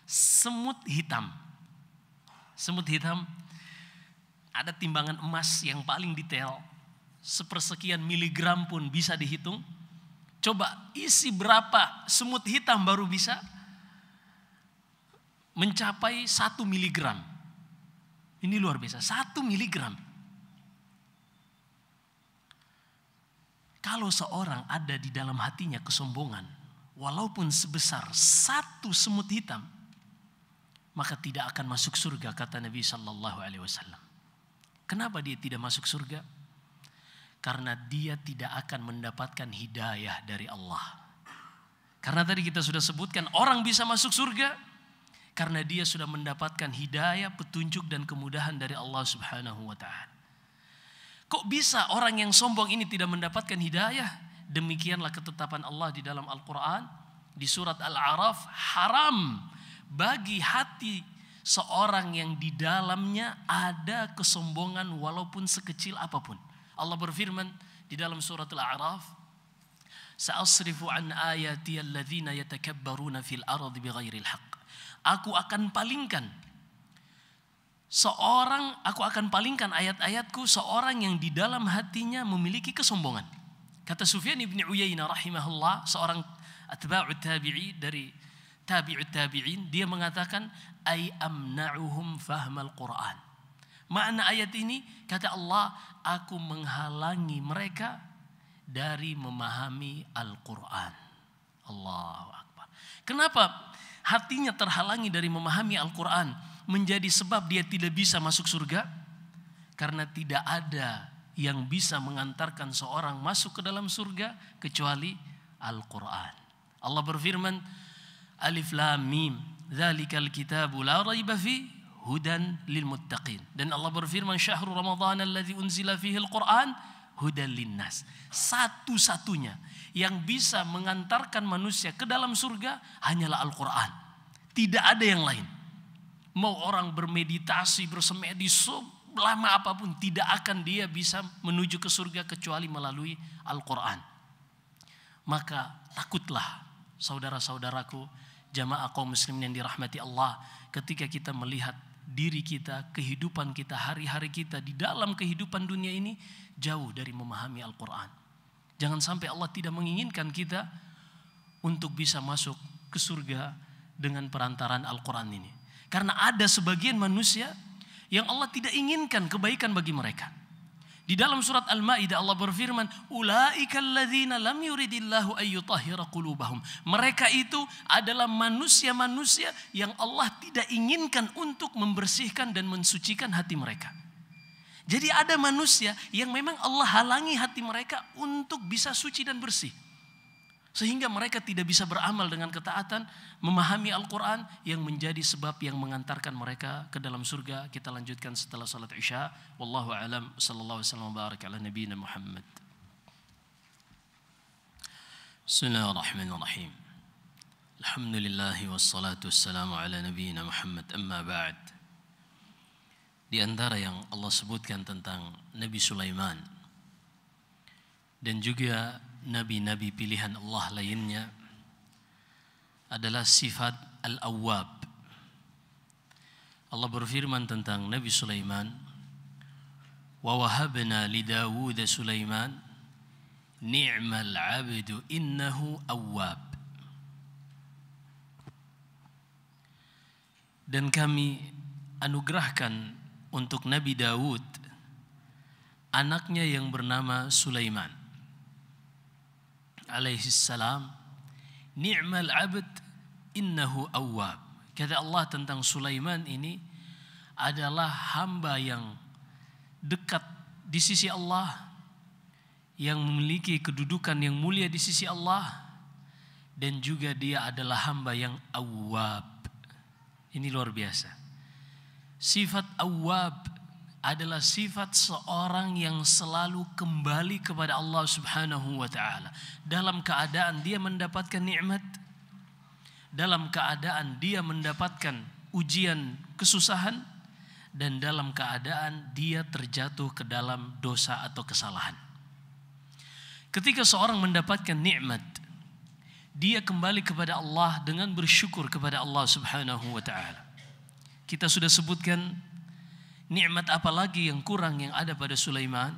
semut hitam. Semut hitam ada timbangan emas yang paling detail, sepersekian miligram pun bisa dihitung. Coba isi berapa semut hitam baru bisa mencapai satu miligram. Ini luar biasa, satu miligram. Kalau seorang ada di dalam hatinya kesombongan, walaupun sebesar satu semut hitam, maka tidak akan masuk surga kata Nabi Shallallahu Alaihi Wasallam. Kenapa dia tidak masuk surga? Karena dia tidak akan mendapatkan hidayah dari Allah. Karena tadi kita sudah sebutkan orang bisa masuk surga karena dia sudah mendapatkan hidayah, petunjuk dan kemudahan dari Allah Subhanahu wa taala. Kok bisa orang yang sombong ini tidak mendapatkan hidayah? Demikianlah ketetapan Allah di dalam Al-Qur'an di surat Al-A'raf haram bagi hati seorang yang di dalamnya ada kesombongan walaupun sekecil apapun. Allah berfirman di dalam surat Al-A'raf, "Sa'asrifu an ayati alladhina yatakabbaruna fil ardi bighairil haq Aku akan palingkan seorang aku akan palingkan ayat-ayatku seorang yang di dalam hatinya memiliki kesombongan. Kata Sufyan ibn Uyainah rahimahullah, seorang atba'ut tabi'i dari tabi'ut tabi'in dia mengatakan ay amna'uhum fahmal Quran. Makna ayat ini kata Allah aku menghalangi mereka dari memahami Al-Quran. Allahu Akbar. Kenapa hatinya terhalangi dari memahami Al-Quran menjadi sebab dia tidak bisa masuk surga? Karena tidak ada yang bisa mengantarkan seorang masuk ke dalam surga kecuali Al-Quran. Allah berfirman, Alif Lam Mim. Dzalikal kitabu la raiba fi hudan lil muttaqin. Dan Allah berfirman syahrul ramadhan alladzi unzila fihi al-Qur'an hudan linnas. Satu-satunya yang bisa mengantarkan manusia ke dalam surga hanyalah Al-Qur'an. Tidak ada yang lain. Mau orang bermeditasi, bersemedi lama apapun tidak akan dia bisa menuju ke surga kecuali melalui Al-Qur'an. Maka takutlah saudara-saudaraku jamaah kaum muslimin yang dirahmati Allah, ketika kita melihat diri kita, kehidupan kita, hari-hari kita di dalam kehidupan dunia ini jauh dari memahami Al-Qur'an. Jangan sampai Allah tidak menginginkan kita untuk bisa masuk ke surga dengan perantaran Al-Qur'an ini. Karena ada sebagian manusia yang Allah tidak inginkan kebaikan bagi mereka. Di dalam surat Al-Maidah Allah berfirman, lam yuridillahu qulubahum." Mereka itu adalah manusia-manusia yang Allah tidak inginkan untuk membersihkan dan mensucikan hati mereka. Jadi ada manusia yang memang Allah halangi hati mereka untuk bisa suci dan bersih. Sehingga mereka tidak bisa beramal dengan ketaatan, memahami Al-Quran yang menjadi sebab yang mengantarkan mereka ke dalam surga. Kita lanjutkan setelah salat Isya. Wallahu a'lam. Sallallahu alaihi barak ala Nabi Muhammad. Bismillahirrahmanirrahim. Alhamdulillah wassalatu wassalamu ala nabiyina Muhammad amma ba'd. Di antara yang Allah sebutkan tentang Nabi Sulaiman dan juga nabi-nabi pilihan Allah lainnya adalah sifat al-awwab. Allah berfirman tentang Nabi Sulaiman, "Wa wahabna li Dawud Sulaiman ni'mal 'abdu innahu awwab." Dan kami anugerahkan untuk Nabi Dawud anaknya yang bernama Sulaiman alaihi salam, "Ni'mal 'abd innahu awwab." Kata Allah tentang Sulaiman ini adalah hamba yang dekat di sisi Allah yang memiliki kedudukan yang mulia di sisi Allah dan juga dia adalah hamba yang awab. Ini luar biasa. Sifat awab adalah sifat seorang yang selalu kembali kepada Allah Subhanahu wa taala dalam keadaan dia mendapatkan nikmat dalam keadaan dia mendapatkan ujian kesusahan dan dalam keadaan dia terjatuh ke dalam dosa atau kesalahan ketika seorang mendapatkan nikmat dia kembali kepada Allah dengan bersyukur kepada Allah Subhanahu wa taala kita sudah sebutkan nikmat apa lagi yang kurang yang ada pada Sulaiman?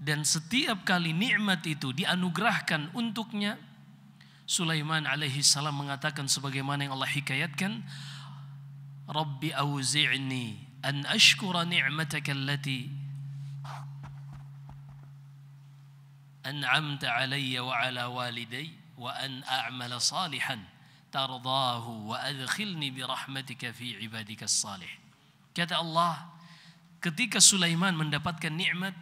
Dan setiap kali nikmat itu dianugerahkan untuknya, Sulaiman alaihi salam mengatakan sebagaimana yang Allah hikayatkan, "Rabbi auzi'ni an ashkura ni'mataka allati an'amta alayya wa ala walidayya." salihan أعمل wa ترضاه bi rahmatika fi ibadika salih Kata Allah, ketika Sulaiman mendapatkan nikmat,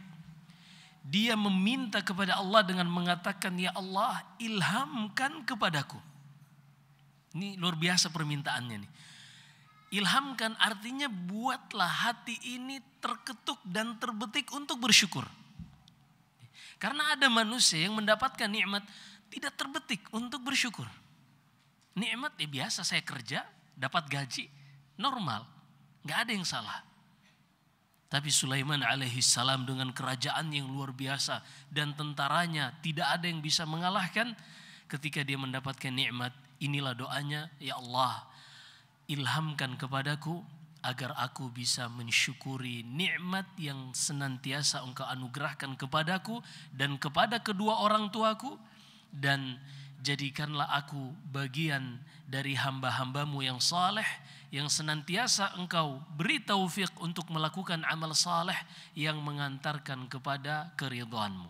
dia meminta kepada Allah dengan mengatakan, "Ya Allah, ilhamkan kepadaku." Ini luar biasa permintaannya nih. Ilhamkan artinya buatlah hati ini terketuk dan terbetik untuk bersyukur. Karena ada manusia yang mendapatkan nikmat tidak terbetik untuk bersyukur. Nikmat ya biasa saya kerja, dapat gaji, normal. Gak ada yang salah. Tapi Sulaiman alaihi salam dengan kerajaan yang luar biasa dan tentaranya tidak ada yang bisa mengalahkan ketika dia mendapatkan nikmat. Inilah doanya, ya Allah, ilhamkan kepadaku agar aku bisa mensyukuri nikmat yang senantiasa Engkau anugerahkan kepadaku dan kepada kedua orang tuaku dan jadikanlah aku bagian dari hamba-hambamu yang saleh yang senantiasa engkau beri taufik untuk melakukan amal saleh yang mengantarkan kepada keridhaanmu.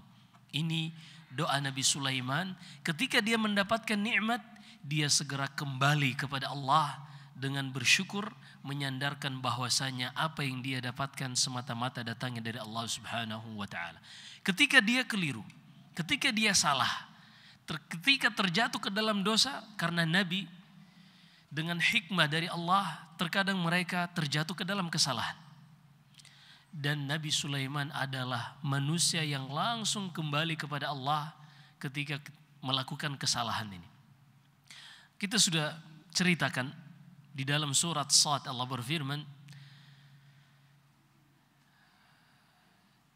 Ini doa Nabi Sulaiman ketika dia mendapatkan nikmat dia segera kembali kepada Allah dengan bersyukur menyandarkan bahwasanya apa yang dia dapatkan semata-mata datangnya dari Allah Subhanahu wa taala. Ketika dia keliru, ketika dia salah, ter ketika terjatuh ke dalam dosa karena Nabi dengan hikmah dari Allah, terkadang mereka terjatuh ke dalam kesalahan. Dan Nabi Sulaiman adalah manusia yang langsung kembali kepada Allah ketika melakukan kesalahan ini. Kita sudah ceritakan di dalam surat saat Allah berfirman,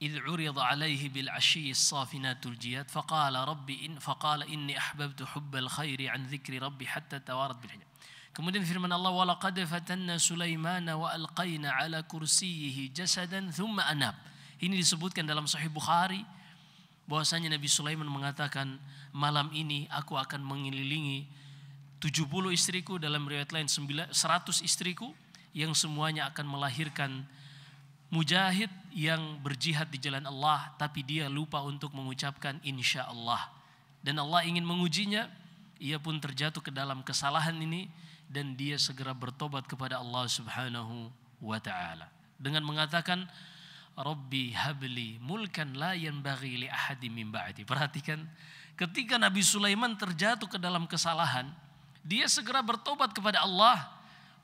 إذ عرض عليه بالعشي الصافنات الجياد فقال ربي إن فقال إني أحببت حب الخير عن ذكر ربي حتى توارد بالحجاب Kemudian firman Allah walaqad fatanna Sulaiman wa alqaina ala kursiyhi jasadan thumma anab. Ini disebutkan dalam Sahih Bukhari bahwasanya Nabi Sulaiman mengatakan malam ini aku akan mengelilingi 70 istriku dalam riwayat lain 100 istriku yang semuanya akan melahirkan mujahid yang berjihad di jalan Allah tapi dia lupa untuk mengucapkan insya Allah dan Allah ingin mengujinya ia pun terjatuh ke dalam kesalahan ini dan dia segera bertobat kepada Allah Subhanahu wa taala dengan mengatakan Rabbi habli mulkan la yanbaghi li ahadi min ba'di. Perhatikan ketika Nabi Sulaiman terjatuh ke dalam kesalahan, dia segera bertobat kepada Allah,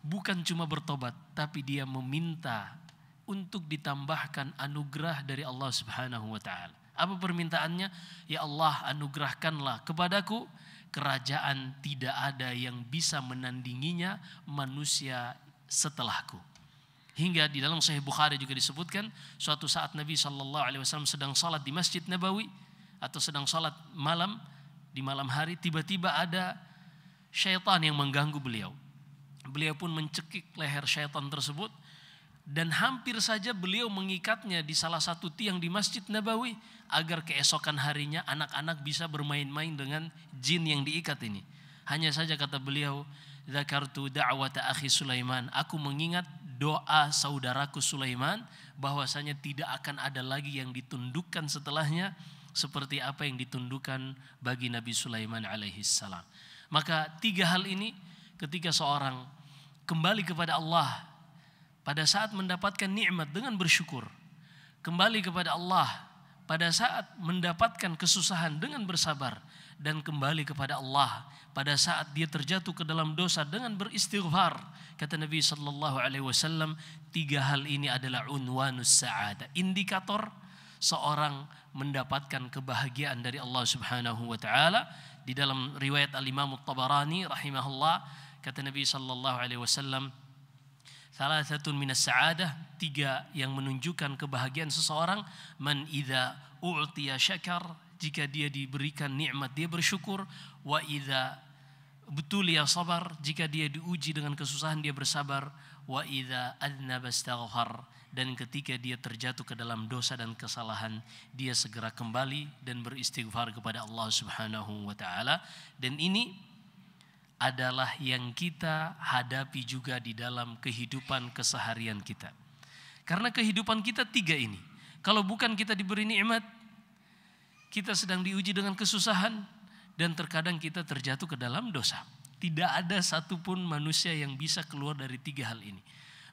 bukan cuma bertobat, tapi dia meminta untuk ditambahkan anugerah dari Allah Subhanahu wa taala. Apa permintaannya? Ya Allah, anugerahkanlah kepadaku kerajaan tidak ada yang bisa menandinginya manusia setelahku. Hingga di dalam Sahih Bukhari juga disebutkan suatu saat Nabi Shallallahu Alaihi Wasallam sedang sholat di Masjid Nabawi atau sedang sholat malam di malam hari tiba-tiba ada syaitan yang mengganggu beliau. Beliau pun mencekik leher syaitan tersebut dan hampir saja beliau mengikatnya di salah satu tiang di Masjid Nabawi agar keesokan harinya anak-anak bisa bermain-main dengan jin yang diikat ini. Hanya saja kata beliau, Zakartu da'wata akhi Sulaiman." Aku mengingat doa saudaraku Sulaiman bahwasanya tidak akan ada lagi yang ditundukkan setelahnya seperti apa yang ditundukkan bagi Nabi Sulaiman salam. Maka tiga hal ini ketika seorang kembali kepada Allah pada saat mendapatkan nikmat dengan bersyukur, kembali kepada Allah pada saat mendapatkan kesusahan dengan bersabar dan kembali kepada Allah pada saat dia terjatuh ke dalam dosa dengan beristighfar kata Nabi sallallahu alaihi wasallam tiga hal ini adalah unwanus saada indikator seorang mendapatkan kebahagiaan dari Allah Subhanahu wa taala di dalam riwayat Al Imam At-Tabarani rahimahullah kata Nabi sallallahu alaihi wasallam Salah satu minas sa'adah, tiga yang menunjukkan kebahagiaan seseorang. Man ida u'tiya syakar, jika dia diberikan nikmat dia bersyukur. Wa ida betul ya sabar, jika dia diuji dengan kesusahan dia bersabar. Wa ida adnaba istaghfar, dan ketika dia terjatuh ke dalam dosa dan kesalahan dia segera kembali dan beristighfar kepada Allah Subhanahu wa taala dan ini adalah yang kita hadapi juga di dalam kehidupan keseharian kita. Karena kehidupan kita tiga ini. Kalau bukan kita diberi nikmat, kita sedang diuji dengan kesusahan dan terkadang kita terjatuh ke dalam dosa. Tidak ada satupun manusia yang bisa keluar dari tiga hal ini.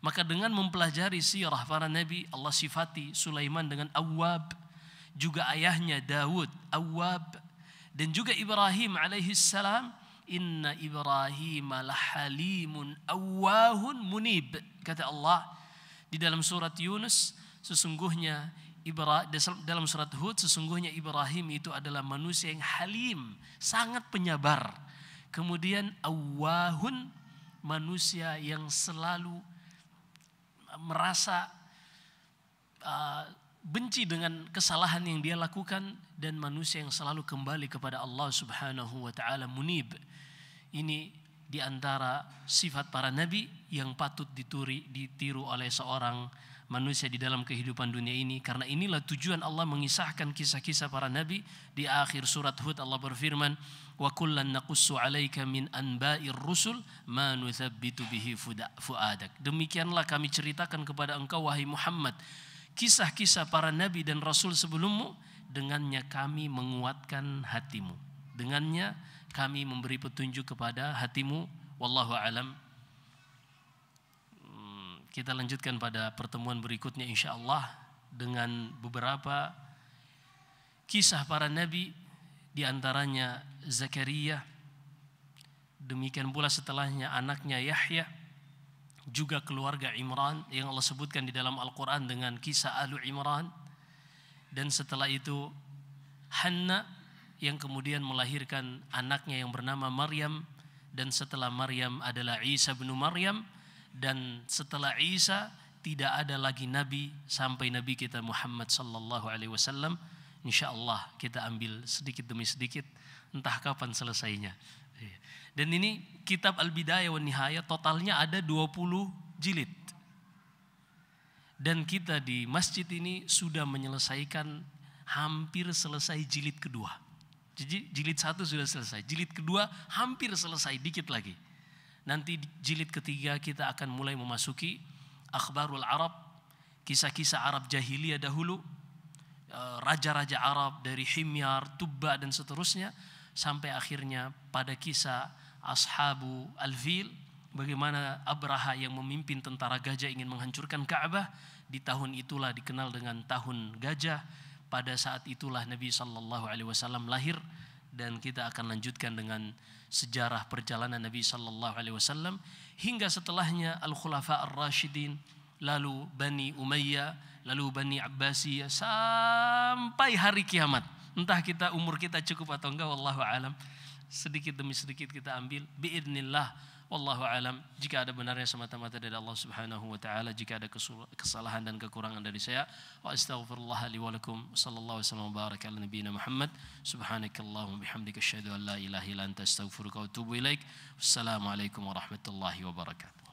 Maka dengan mempelajari sirah para nabi, Allah sifati Sulaiman dengan awab, juga ayahnya Dawud, awab, dan juga Ibrahim alaihissalam salam Inna Ibrahim lahalimun awahun munib. Kata Allah di dalam surat Yunus, sesungguhnya Ibrahim, dalam surat Hud sesungguhnya Ibrahim itu adalah manusia yang halim, sangat penyabar. Kemudian awahun manusia yang selalu merasa uh, benci dengan kesalahan yang dia lakukan dan manusia yang selalu kembali kepada Allah Subhanahu wa taala munib ini di antara sifat para nabi yang patut dituri, ditiru oleh seorang manusia di dalam kehidupan dunia ini karena inilah tujuan Allah mengisahkan kisah-kisah para nabi di akhir surat Hud Allah berfirman wa kullan naqussu alaika min anba'ir rusul ma nuthabbitu bihi fuadak demikianlah kami ceritakan kepada engkau wahai Muhammad kisah-kisah para nabi dan rasul sebelummu dengannya kami menguatkan hatimu dengannya kami memberi petunjuk kepada hatimu wallahu alam hmm, kita lanjutkan pada pertemuan berikutnya insyaallah dengan beberapa kisah para nabi di antaranya Zakaria demikian pula setelahnya anaknya Yahya juga keluarga Imran yang Allah sebutkan di dalam Al-Qur'an dengan kisah Alu Imran dan setelah itu Hanna yang kemudian melahirkan anaknya yang bernama Maryam dan setelah Maryam adalah Isa bin Maryam dan setelah Isa tidak ada lagi nabi sampai nabi kita Muhammad sallallahu alaihi wasallam insyaallah kita ambil sedikit demi sedikit entah kapan selesainya dan ini kitab Al-Bidayah wa Nihayah totalnya ada 20 jilid dan kita di masjid ini sudah menyelesaikan hampir selesai jilid kedua Jilid satu sudah selesai, jilid kedua hampir selesai, dikit lagi. Nanti jilid ketiga kita akan mulai memasuki akhbarul Arab, kisah-kisah Arab jahiliyah dahulu, e, raja-raja Arab dari Himyar, Tuba dan seterusnya sampai akhirnya pada kisah Ashabu Al-Fil bagaimana Abraha yang memimpin tentara gajah ingin menghancurkan Ka'bah di tahun itulah dikenal dengan tahun gajah pada saat itulah Nabi Shallallahu Alaihi Wasallam lahir dan kita akan lanjutkan dengan sejarah perjalanan Nabi Shallallahu Alaihi Wasallam hingga setelahnya al khulafa ar rashidin lalu bani Umayyah lalu bani Abbasiyah sampai hari kiamat entah kita umur kita cukup atau enggak wallahu alam sedikit demi sedikit kita ambil biidnillah wallahu alam jika ada benarnya semata-mata dari Allah Subhanahu wa taala jika ada kesalahan dan kekurangan dari saya wa astaghfirullah li wa lakum sallallahu alaihi wasallam barak ala nabiyina Muhammad subhanakallahumma bihamdika asyhadu an la ilaha illa anta astaghfiruka wa atubu ilaik assalamu alaikum warahmatullahi wabarakatuh